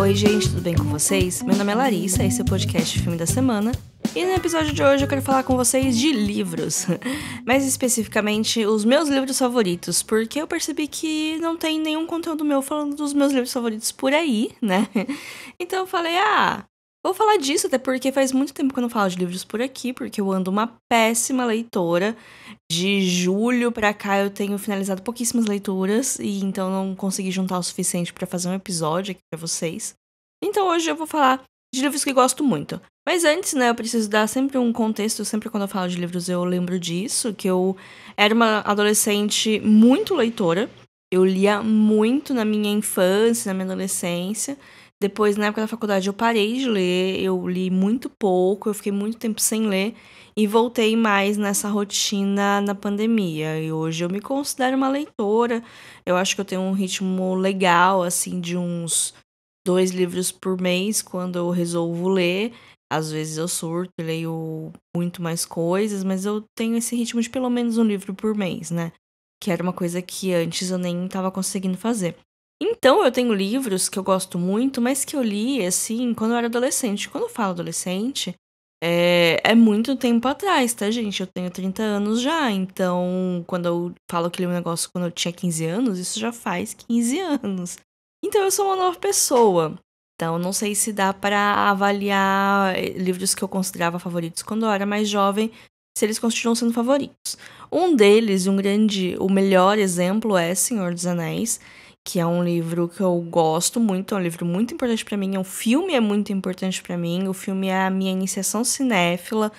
Oi, gente, tudo bem com vocês? Meu nome é Larissa, esse é o podcast Filme da Semana. E no episódio de hoje eu quero falar com vocês de livros, mais especificamente os meus livros favoritos, porque eu percebi que não tem nenhum conteúdo meu falando dos meus livros favoritos por aí, né? Então eu falei, ah, Vou falar disso até porque faz muito tempo que eu não falo de livros por aqui, porque eu ando uma péssima leitora. De julho para cá eu tenho finalizado pouquíssimas leituras e então não consegui juntar o suficiente para fazer um episódio aqui para vocês. Então hoje eu vou falar de livros que gosto muito. Mas antes, né, eu preciso dar sempre um contexto, sempre quando eu falo de livros eu lembro disso, que eu era uma adolescente muito leitora. Eu lia muito na minha infância, na minha adolescência. Depois, na época da faculdade, eu parei de ler, eu li muito pouco, eu fiquei muito tempo sem ler e voltei mais nessa rotina na pandemia. E hoje eu me considero uma leitora, eu acho que eu tenho um ritmo legal, assim, de uns dois livros por mês quando eu resolvo ler. Às vezes eu surto e leio muito mais coisas, mas eu tenho esse ritmo de pelo menos um livro por mês, né? Que era uma coisa que antes eu nem estava conseguindo fazer. Então, eu tenho livros que eu gosto muito, mas que eu li, assim, quando eu era adolescente. Quando eu falo adolescente, é, é muito tempo atrás, tá, gente? Eu tenho 30 anos já, então, quando eu falo que li um negócio quando eu tinha 15 anos, isso já faz 15 anos. Então, eu sou uma nova pessoa. Então, não sei se dá para avaliar eh, livros que eu considerava favoritos quando eu era mais jovem, se eles continuam sendo favoritos. Um deles, um grande, o melhor exemplo é Senhor dos Anéis que é um livro que eu gosto muito, é um livro muito importante para mim, o é um filme é muito importante para mim, o filme é a minha iniciação cinéfila,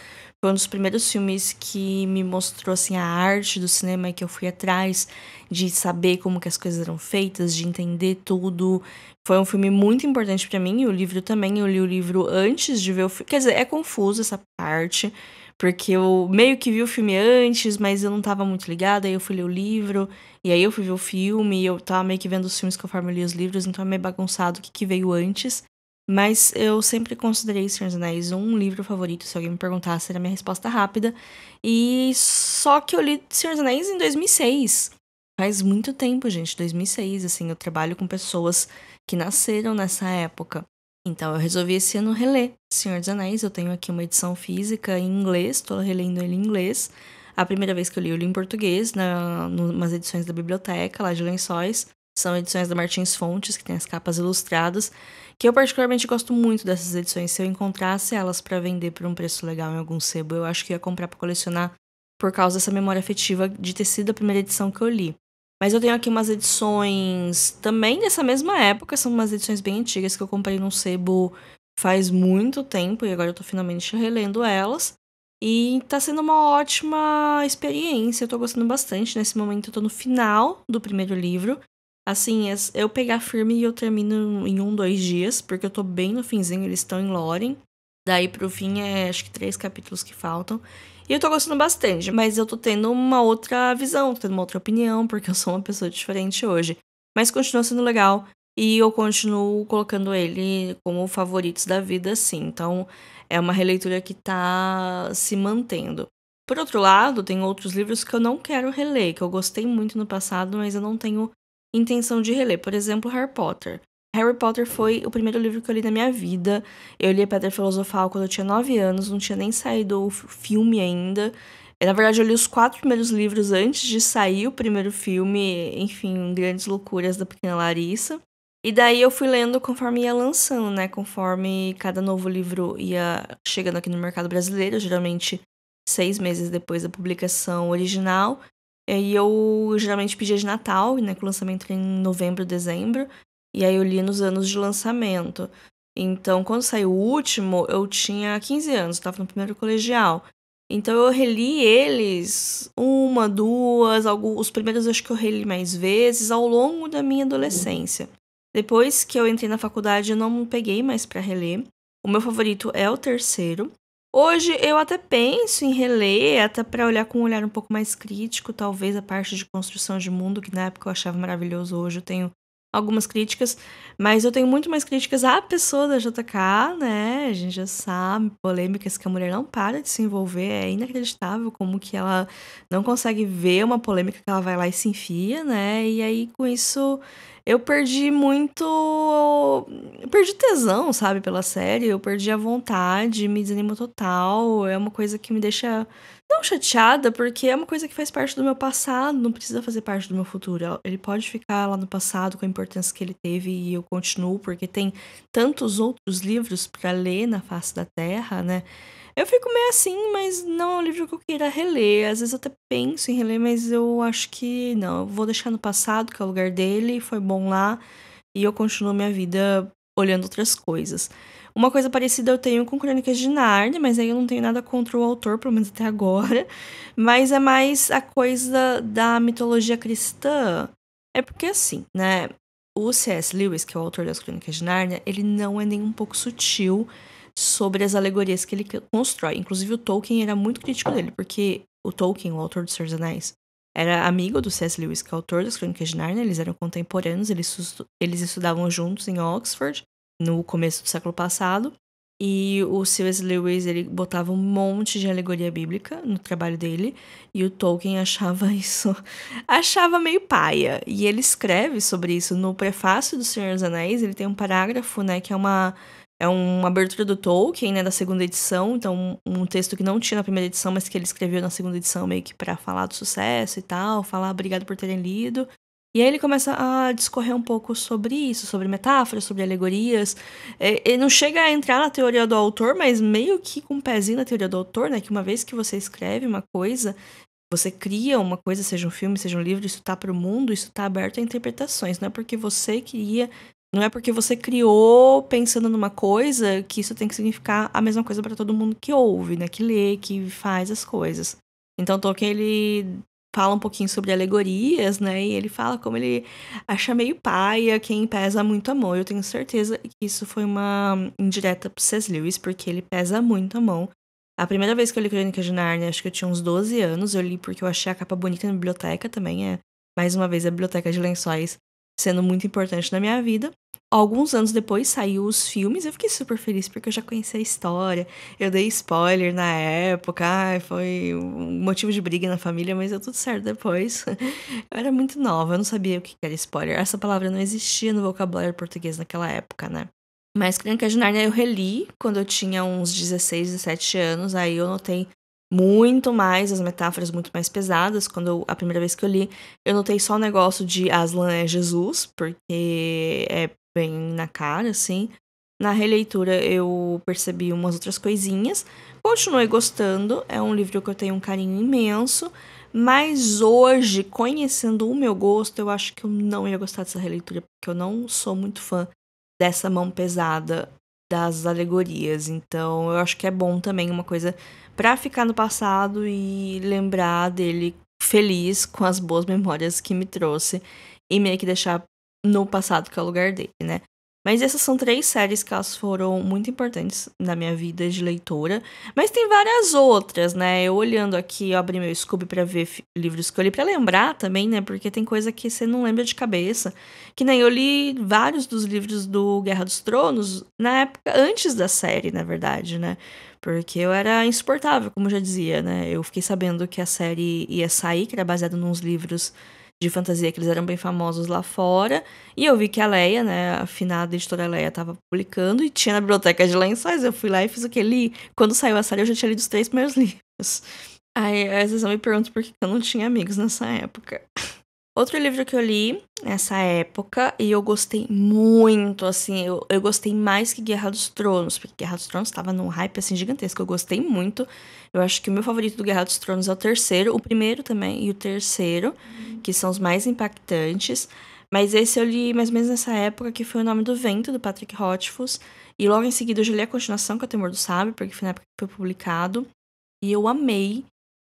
foi um dos primeiros filmes que me mostrou assim a arte do cinema que eu fui atrás de saber como que as coisas eram feitas, de entender tudo. Foi um filme muito importante para mim e o livro também, eu li o livro antes de ver o filme. Quer dizer, é confuso essa parte, porque eu meio que vi o filme antes, mas eu não tava muito ligada, aí eu fui ler o livro, e aí eu fui ver o filme, e eu tava meio que vendo os filmes conforme eu li os livros, então é meio bagunçado o que, que veio antes. Mas eu sempre considerei Senhor dos Anéis um livro favorito, se alguém me perguntasse, era minha resposta rápida. E só que eu li Senhor dos Anéis em 2006. Faz muito tempo, gente, 2006, assim, eu trabalho com pessoas que nasceram nessa época. Então eu resolvi esse ano reler Senhor dos Anéis. Eu tenho aqui uma edição física em inglês, estou relendo ele em inglês. A primeira vez que eu li, eu li em português, na, numas edições da biblioteca, lá de Lençóis. São edições da Martins Fontes, que tem as capas ilustradas, que eu particularmente gosto muito dessas edições. Se eu encontrasse elas para vender por um preço legal em algum sebo, eu acho que ia comprar para colecionar por causa dessa memória afetiva de ter sido a primeira edição que eu li. Mas eu tenho aqui umas edições também dessa mesma época, são umas edições bem antigas que eu comprei num sebo faz muito tempo e agora eu tô finalmente relendo elas. E tá sendo uma ótima experiência, eu tô gostando bastante. Nesse momento eu tô no final do primeiro livro. Assim, eu pegar firme e eu termino em um, dois dias, porque eu tô bem no finzinho, eles estão em Loren. Daí pro fim é acho que três capítulos que faltam. E eu tô gostando bastante, mas eu tô tendo uma outra visão, tô tendo uma outra opinião, porque eu sou uma pessoa diferente hoje. Mas continua sendo legal e eu continuo colocando ele como favoritos da vida, sim. Então é uma releitura que tá se mantendo. Por outro lado, tem outros livros que eu não quero reler, que eu gostei muito no passado, mas eu não tenho intenção de reler. Por exemplo, Harry Potter. Harry Potter foi o primeiro livro que eu li na minha vida. Eu li a Pedra Filosofal quando eu tinha 9 anos, não tinha nem saído o filme ainda. Na verdade, eu li os quatro primeiros livros antes de sair o primeiro filme, enfim, Grandes Loucuras da Pequena Larissa. E daí eu fui lendo conforme ia lançando, né? Conforme cada novo livro ia chegando aqui no mercado brasileiro, geralmente seis meses depois da publicação original. E eu geralmente pedia de Natal, né? Com o lançamento em novembro, dezembro. E aí eu li nos anos de lançamento. Então, quando saiu o último, eu tinha 15 anos, estava no primeiro colegial. Então eu reli eles uma, duas, alguns, os primeiros acho que eu reli mais vezes ao longo da minha adolescência. Depois que eu entrei na faculdade, eu não peguei mais para reler. O meu favorito é o terceiro. Hoje eu até penso em reler, até para olhar com um olhar um pouco mais crítico, talvez a parte de construção de mundo que na época eu achava maravilhoso, hoje eu tenho algumas críticas, mas eu tenho muito mais críticas à pessoa da JK, né? A gente já sabe, polêmicas que a mulher não para de se envolver, é inacreditável como que ela não consegue ver uma polêmica que ela vai lá e se enfia, né? E aí com isso eu perdi muito. Eu perdi tesão, sabe, pela série, eu perdi a vontade, me desanimo total, é uma coisa que me deixa chateada, porque é uma coisa que faz parte do meu passado, não precisa fazer parte do meu futuro. Ele pode ficar lá no passado com a importância que ele teve e eu continuo, porque tem tantos outros livros para ler na face da Terra, né? Eu fico meio assim, mas não é um livro que eu queira reler. Às vezes eu até penso em reler, mas eu acho que não. Eu vou deixar no passado, que é o lugar dele, foi bom lá, e eu continuo minha vida olhando outras coisas. Uma coisa parecida eu tenho com Crônicas de Nárnia, mas aí eu não tenho nada contra o autor, pelo menos até agora. Mas é mais a coisa da mitologia cristã. É porque assim, né? O C.S. Lewis, que é o autor das Crônicas de Nárnia, ele não é nem um pouco sutil sobre as alegorias que ele constrói. Inclusive, o Tolkien era muito crítico dele, porque o Tolkien, o autor dos Senhores Anéis, era amigo do C.S. Lewis, que é o autor das Crônicas de Nárnia, eles eram contemporâneos, eles, eles estudavam juntos em Oxford no começo do século passado. E o C.S. Lewis ele botava um monte de alegoria bíblica no trabalho dele, e o Tolkien achava isso achava meio paia. E ele escreve sobre isso no prefácio do Senhor dos Anéis, ele tem um parágrafo, né, que é uma é uma abertura do Tolkien, né, da segunda edição, então um texto que não tinha na primeira edição, mas que ele escreveu na segunda edição meio que para falar do sucesso e tal, falar obrigado por terem lido. E aí ele começa a discorrer um pouco sobre isso, sobre metáforas, sobre alegorias. É, ele não chega a entrar na teoria do autor, mas meio que com um pezinho na teoria do autor, né? Que uma vez que você escreve uma coisa, você cria uma coisa, seja um filme, seja um livro, isso tá pro mundo, isso tá aberto a interpretações. Não é porque você queria. Não é porque você criou pensando numa coisa que isso tem que significar a mesma coisa para todo mundo que ouve, né? Que lê, que faz as coisas. Então Tolkien ele fala um pouquinho sobre alegorias, né? E ele fala como ele acha meio paia quem pesa muito a mão. Eu tenho certeza que isso foi uma indireta pro C.S. Lewis, porque ele pesa muito a mão. A primeira vez que eu li Crônica de Narnia, acho que eu tinha uns 12 anos, eu li porque eu achei a capa bonita na biblioteca também, é mais uma vez a biblioteca de lençóis sendo muito importante na minha vida. Alguns anos depois saiu os filmes, eu fiquei super feliz porque eu já conhecia a história. Eu dei spoiler na época, foi um motivo de briga na família, mas deu tudo certo depois. eu era muito nova, eu não sabia o que era spoiler. Essa palavra não existia no vocabulário português naquela época, né? Mas Crônica de Narnia eu reli quando eu tinha uns 16, 17 anos, aí eu notei muito mais, as metáforas muito mais pesadas. Quando eu, a primeira vez que eu li, eu notei só o negócio de Aslan é Jesus, porque é bem na cara, assim. Na releitura eu percebi umas outras coisinhas. Continuei gostando, é um livro que eu tenho um carinho imenso, mas hoje, conhecendo o meu gosto, eu acho que eu não ia gostar dessa releitura, porque eu não sou muito fã dessa mão pesada das alegorias. Então, eu acho que é bom também uma coisa para ficar no passado e lembrar dele feliz com as boas memórias que me trouxe e meio que deixar no passado que é o lugar dele, né? Mas essas são três séries que elas foram muito importantes na minha vida de leitora. Mas tem várias outras, né? Eu olhando aqui, eu abri meu Scooby para ver livros que eu li, para lembrar também, né? Porque tem coisa que você não lembra de cabeça. Que nem né, eu li vários dos livros do Guerra dos Tronos na época antes da série, na verdade, né? Porque eu era insuportável, como já dizia, né? Eu fiquei sabendo que a série ia sair, que era baseada nos livros de fantasia que eles eram bem famosos lá fora. E eu vi que a Leia, né, a finada editora Leia, tava publicando e tinha na biblioteca de lençóis. Eu fui lá e fiz li. Quando saiu a série, eu já tinha lido os três primeiros livros. Aí, às vezes eu me pergunto por que eu não tinha amigos nessa época. Outro livro que eu li nessa época e eu gostei muito, assim, eu, eu gostei mais que Guerra dos Tronos, porque Guerra dos Tronos estava num hype, assim, gigantesco. Eu gostei muito. Eu acho que o meu favorito do Guerra dos Tronos é o terceiro, o primeiro também e o terceiro, uhum. que são os mais impactantes. Mas esse eu li mais ou menos nessa época, que foi O Nome do Vento, do Patrick Rothfuss. E logo em seguida eu já li a continuação, que é o Temor do Sábio, porque foi na época que foi publicado. E eu amei.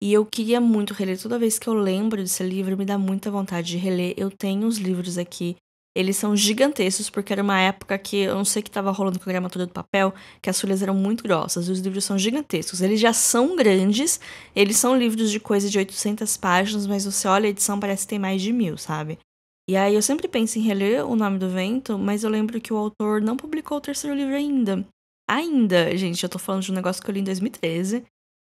E eu queria muito reler. Toda vez que eu lembro desse livro, me dá muita vontade de reler. Eu tenho os livros aqui. Eles são gigantescos, porque era uma época que eu não sei que estava rolando com a gramatura do papel, que as folhas eram muito grossas, e os livros são gigantescos. Eles já são grandes, eles são livros de coisa de 800 páginas, mas você olha a edição, parece que tem mais de mil, sabe? E aí eu sempre penso em reler O Nome do Vento, mas eu lembro que o autor não publicou o terceiro livro ainda. Ainda, gente, eu tô falando de um negócio que eu li em 2013.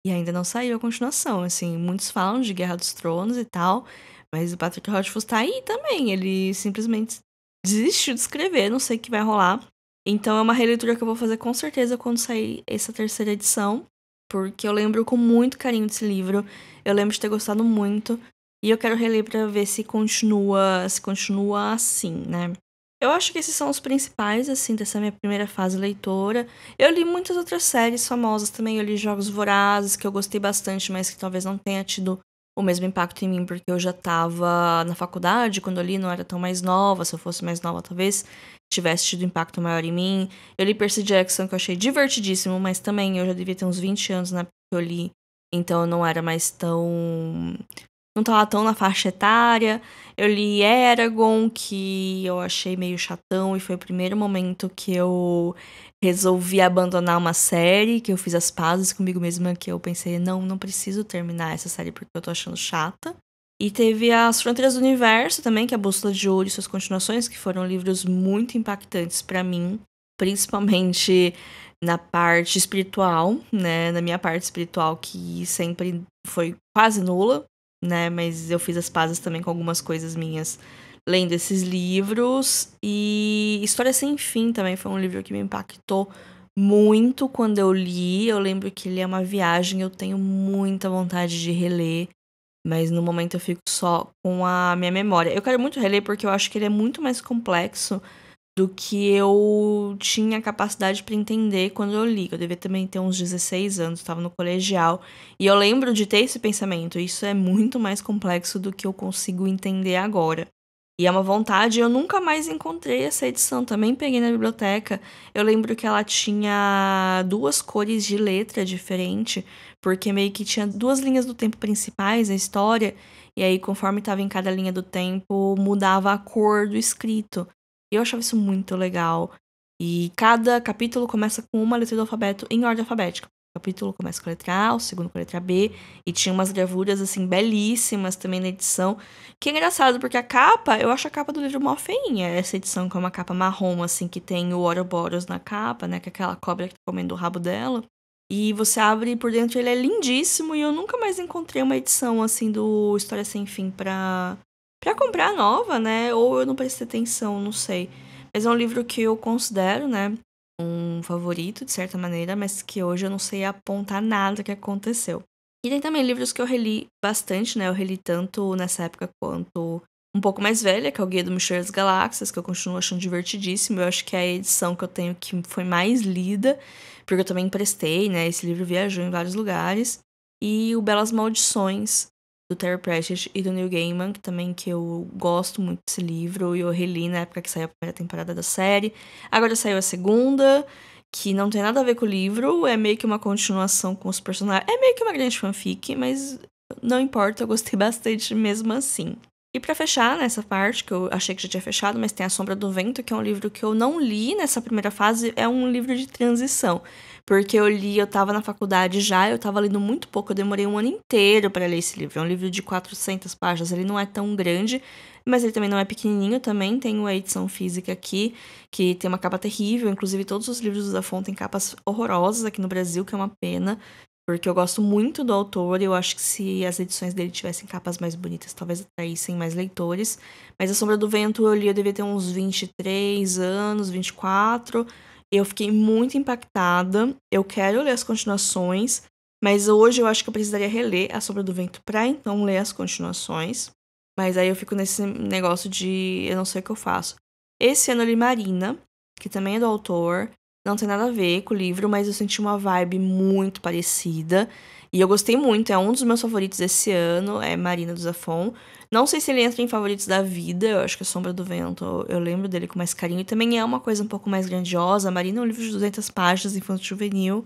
E ainda não saiu a continuação, assim, muitos falam de Guerra dos Tronos e tal, mas o Patrick Rothfuss tá aí também, ele simplesmente desistiu de escrever, não sei o que vai rolar. Então é uma releitura que eu vou fazer com certeza quando sair essa terceira edição, porque eu lembro com muito carinho desse livro, eu lembro de ter gostado muito, e eu quero reler para ver se continua, se continua assim, né? Eu acho que esses são os principais, assim, dessa minha primeira fase leitora. Eu li muitas outras séries famosas também. Eu li Jogos Vorazes, que eu gostei bastante, mas que talvez não tenha tido o mesmo impacto em mim, porque eu já estava na faculdade, quando eu li não era tão mais nova, se eu fosse mais nova talvez tivesse tido impacto maior em mim. Eu li Percy Jackson, que eu achei divertidíssimo, mas também eu já devia ter uns 20 anos na época que eu li, então eu não era mais tão não tava tá tão na faixa etária. Eu li Eragon, que eu achei meio chatão, e foi o primeiro momento que eu resolvi abandonar uma série, que eu fiz as pazes comigo mesma, que eu pensei, não, não preciso terminar essa série porque eu tô achando chata. E teve As Fronteiras do Universo também, que é a Bússola de Ouro e suas continuações, que foram livros muito impactantes para mim, principalmente na parte espiritual, né? Na minha parte espiritual, que sempre foi quase nula né? Mas eu fiz as pazes também com algumas coisas minhas lendo esses livros. E História Sem Fim também foi um livro que me impactou muito quando eu li. Eu lembro que ele é uma viagem, eu tenho muita vontade de reler. Mas no momento eu fico só com a minha memória. Eu quero muito reler porque eu acho que ele é muito mais complexo do que eu tinha capacidade para entender quando eu li. Eu devia também ter uns 16 anos, estava no colegial. E eu lembro de ter esse pensamento: isso é muito mais complexo do que eu consigo entender agora. E é uma vontade, eu nunca mais encontrei essa edição, também peguei na biblioteca. Eu lembro que ela tinha duas cores de letra diferente, porque meio que tinha duas linhas do tempo principais, a história, e aí conforme estava em cada linha do tempo, mudava a cor do escrito eu achava isso muito legal. E cada capítulo começa com uma letra do alfabeto em ordem alfabética. O capítulo começa com a letra A, o segundo com a letra B, e tinha umas gravuras, assim, belíssimas também na edição. Que é engraçado, porque a capa, eu acho a capa do livro mó feinha. Essa edição, que é uma capa marrom, assim, que tem o Ouroboros na capa, né? Que é aquela cobra que tá comendo o rabo dela. E você abre por dentro, ele é lindíssimo, e eu nunca mais encontrei uma edição, assim, do História Sem Fim pra, para comprar nova, né? Ou eu não prestei atenção, não sei. Mas é um livro que eu considero, né? Um favorito, de certa maneira, mas que hoje eu não sei apontar nada que aconteceu. E tem também livros que eu reli bastante, né? Eu reli tanto nessa época quanto um pouco mais velha, que é o Guia do Mochileiro das Galáxias, que eu continuo achando divertidíssimo. Eu acho que é a edição que eu tenho que foi mais lida, porque eu também emprestei, né? Esse livro viajou em vários lugares. E o Belas Maldições, do Terry Pratchett e do Neil Gaiman, que também que eu gosto muito desse livro e eu reli na época que saiu a primeira temporada da série. Agora saiu a segunda, que não tem nada a ver com o livro, é meio que uma continuação com os personagens. É meio que uma grande fanfic, mas não importa, eu gostei bastante mesmo assim. E para fechar nessa parte, que eu achei que já tinha fechado, mas tem A Sombra do Vento, que é um livro que eu não li nessa primeira fase, é um livro de transição porque eu li, eu tava na faculdade já, eu tava lendo muito pouco, eu demorei um ano inteiro para ler esse livro. É um livro de 400 páginas, ele não é tão grande, mas ele também não é pequenininho também. Tem a edição física aqui, que tem uma capa terrível, inclusive todos os livros da Fonte têm capas horrorosas aqui no Brasil, que é uma pena, porque eu gosto muito do autor, eu acho que se as edições dele tivessem capas mais bonitas, talvez atraíssem mais leitores. Mas A Sombra do Vento eu li, eu devia ter uns 23 anos, 24 eu fiquei muito impactada. Eu quero ler as continuações, mas hoje eu acho que eu precisaria reler A Sombra do Vento para então ler as continuações. Mas aí eu fico nesse negócio de eu não sei o que eu faço. Esse ano eu li Marina, que também é do autor. Não tem nada a ver com o livro, mas eu senti uma vibe muito parecida. E eu gostei muito, é um dos meus favoritos desse ano, é Marina do Zafon. Não sei se ele entra em favoritos da vida, eu acho que a Sombra do Vento, eu lembro dele com mais carinho. E também é uma coisa um pouco mais grandiosa. Marina é um livro de 200 páginas, infanto juvenil.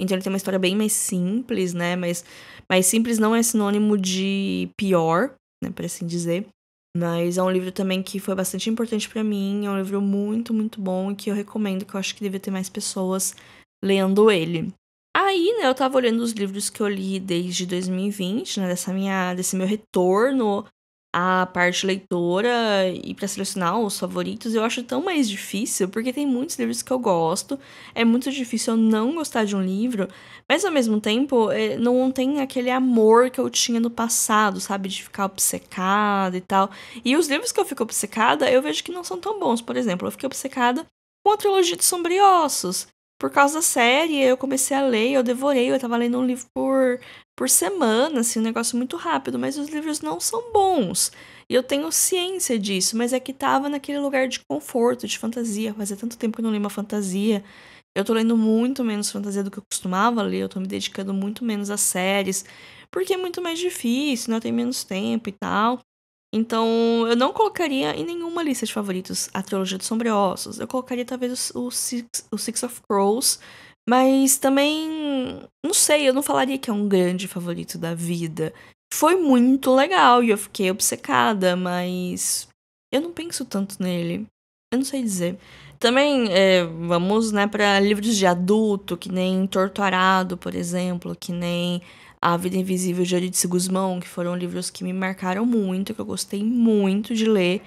Então ele tem uma história bem mais simples, né? Mas, mas simples não é sinônimo de pior, né? Por assim dizer. Mas é um livro também que foi bastante importante para mim, é um livro muito, muito bom e que eu recomendo, que eu acho que devia ter mais pessoas lendo ele. Aí, né, eu tava olhando os livros que eu li desde 2020, né, dessa minha, desse meu retorno a parte leitora e para selecionar os favoritos eu acho tão mais difícil, porque tem muitos livros que eu gosto, é muito difícil eu não gostar de um livro, mas ao mesmo tempo eh, não tem aquele amor que eu tinha no passado, sabe? De ficar obcecada e tal. E os livros que eu fico obcecada eu vejo que não são tão bons. Por exemplo, eu fiquei obcecada com a trilogia de Sombriossos. Por causa da série, eu comecei a ler, eu devorei, eu tava lendo um livro por por semana, assim, um negócio muito rápido, mas os livros não são bons. E eu tenho ciência disso, mas é que tava naquele lugar de conforto, de fantasia. Fazia tanto tempo que eu não li uma fantasia. Eu tô lendo muito menos fantasia do que eu costumava ler, eu tô me dedicando muito menos a séries, porque é muito mais difícil, né? Tem menos tempo e tal. Então, eu não colocaria em nenhuma lista de favoritos a trilogia dos Sombreossos. Eu colocaria talvez o, Six, o Six of Crows, mas também, não sei, eu não falaria que é um grande favorito da vida. Foi muito legal e eu fiquei obcecada, mas eu não penso tanto nele. Eu não sei dizer. Também é, vamos né, para livros de adulto, que nem Torturado, por exemplo, que nem A Vida Invisível de Eurídice Guzmão, que foram livros que me marcaram muito, que eu gostei muito de ler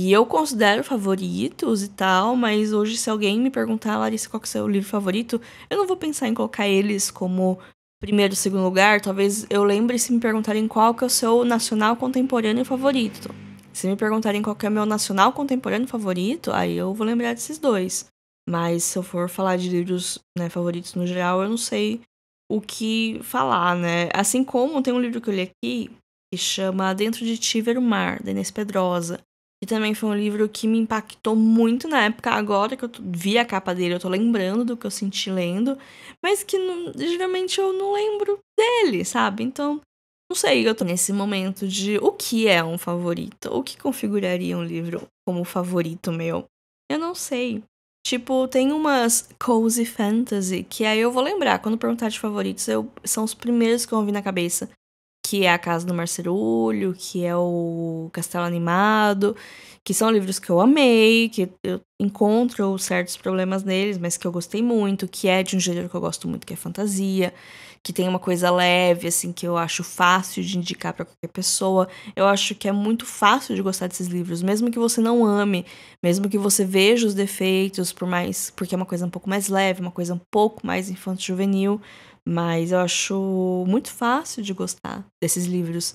e eu considero favoritos e tal, mas hoje, se alguém me perguntar, Larissa, qual que é o seu livro favorito, eu não vou pensar em colocar eles como primeiro, ou segundo lugar. Talvez eu lembre se me perguntarem qual que é o seu nacional contemporâneo favorito. Se me perguntarem qual que é o meu nacional contemporâneo favorito, aí eu vou lembrar desses dois. Mas se eu for falar de livros né, favoritos no geral, eu não sei o que falar, né? Assim como tem um livro que eu li aqui que chama Dentro de tiver o Mar, da Inês Pedrosa que também foi um livro que me impactou muito na época, agora que eu vi a capa dele, eu tô lembrando do que eu senti lendo, mas que não, geralmente eu não lembro dele, sabe? Então, não sei, eu tô nesse momento de o que é um favorito, o que configuraria um livro como favorito meu. Eu não sei. Tipo, tem umas cozy fantasy que aí eu vou lembrar, quando perguntar de favoritos, eu, são os primeiros que eu ouvi na cabeça que é A Casa do Marcerulho, que é o Castelo Animado, que são livros que eu amei, que eu encontro certos problemas neles, mas que eu gostei muito, que é de um gênero que eu gosto muito, que é fantasia, que tem uma coisa leve, assim, que eu acho fácil de indicar para qualquer pessoa. Eu acho que é muito fácil de gostar desses livros, mesmo que você não ame, mesmo que você veja os defeitos, por mais, porque é uma coisa um pouco mais leve, uma coisa um pouco mais infanto-juvenil, mas eu acho muito fácil de gostar desses livros.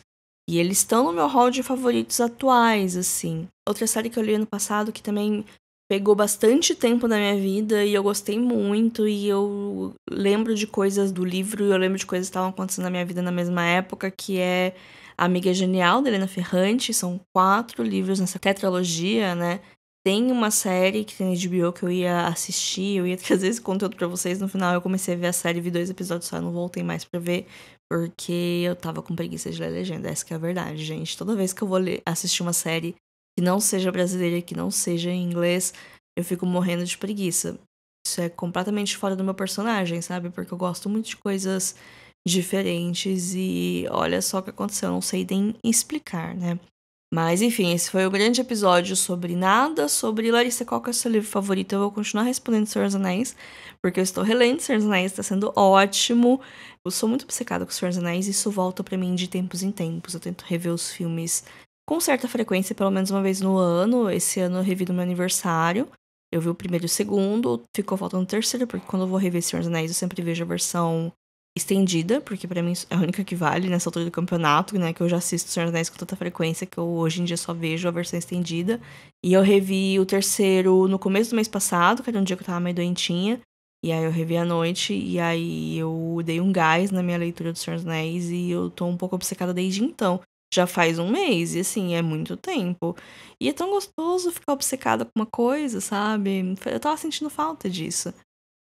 E eles estão no meu hall de favoritos atuais, assim. Outra série que eu li ano passado que também pegou bastante tempo da minha vida e eu gostei muito e eu lembro de coisas do livro e eu lembro de coisas que estavam acontecendo na minha vida na mesma época, que é Amiga Genial, da Helena Ferrante. São quatro livros nessa tetralogia, né? Tem uma série que tem na HBO que eu ia assistir, eu ia trazer esse conteúdo para vocês. No final eu comecei a ver a série, vi dois episódios só, não voltei mais para ver, porque eu tava com preguiça de ler legenda. Essa que é a verdade, gente. Toda vez que eu vou ler, assistir uma série que não seja brasileira, que não seja em inglês, eu fico morrendo de preguiça. Isso é completamente fora do meu personagem, sabe? Porque eu gosto muito de coisas diferentes e olha só o que aconteceu, eu não sei nem explicar, né? Mas enfim, esse foi o grande episódio sobre nada, sobre Larissa, qual que é o seu livro favorito? Eu vou continuar respondendo Senhor dos Anéis, porque eu estou relendo Senhor dos Anéis, está sendo ótimo. Eu sou muito obcecada com Senhor dos Anéis, isso volta para mim de tempos em tempos. Eu tento rever os filmes com certa frequência, pelo menos uma vez no ano. Esse ano eu revi no meu aniversário. Eu vi o primeiro e o segundo, ficou faltando o terceiro, porque quando eu vou rever Senhor dos Anéis eu sempre vejo a versão estendida, porque para mim é a única que vale nessa altura do campeonato, né? Que eu já assisto Senhor dos Anéis com tanta frequência que eu hoje em dia só vejo a versão estendida. E eu revi o terceiro no começo do mês passado, que era um dia que eu tava meio doentinha. E aí eu revi à noite, e aí eu dei um gás na minha leitura do Senhor dos Anéis e eu tô um pouco obcecada desde então. Já faz um mês, e assim, é muito tempo. E é tão gostoso ficar obcecada com uma coisa, sabe? Eu tava sentindo falta disso.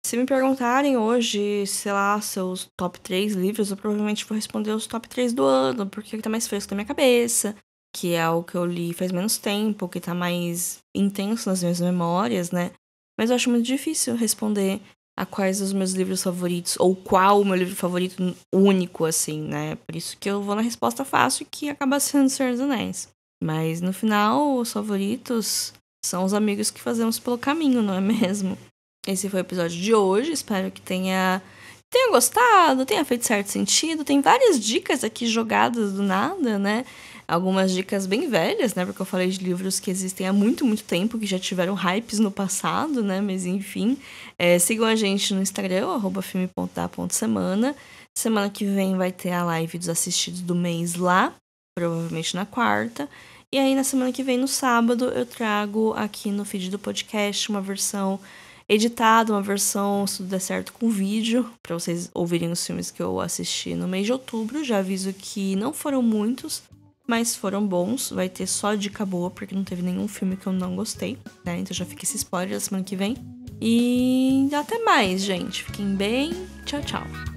Se me perguntarem hoje, sei lá, seus top 3 livros, eu provavelmente vou responder os top 3 do ano, porque tá mais fresco na minha cabeça, que é o que eu li faz menos tempo, que tá mais intenso nas minhas memórias, né? Mas eu acho muito difícil responder a quais os meus livros favoritos, ou qual o meu livro favorito único, assim, né? Por isso que eu vou na resposta fácil, que acaba sendo Senhor dos Anéis. Mas no final, os favoritos são os amigos que fazemos pelo caminho, não é mesmo? Esse foi o episódio de hoje. Espero que tenha tenha gostado, tenha feito certo sentido. Tem várias dicas aqui jogadas do nada, né? Algumas dicas bem velhas, né? Porque eu falei de livros que existem há muito, muito tempo, que já tiveram hypes no passado, né? Mas enfim, é, sigam a gente no Instagram, arroba filme.da.semana. Semana que vem vai ter a live dos assistidos do mês lá, provavelmente na quarta. E aí, na semana que vem, no sábado, eu trago aqui no feed do podcast uma versão editado, uma versão, se tudo der certo, com vídeo, para vocês ouvirem os filmes que eu assisti no mês de outubro. Já aviso que não foram muitos, mas foram bons. Vai ter só dica boa, porque não teve nenhum filme que eu não gostei, né? Então já fica esse spoiler da semana que vem. E até mais, gente. Fiquem bem. Tchau, tchau.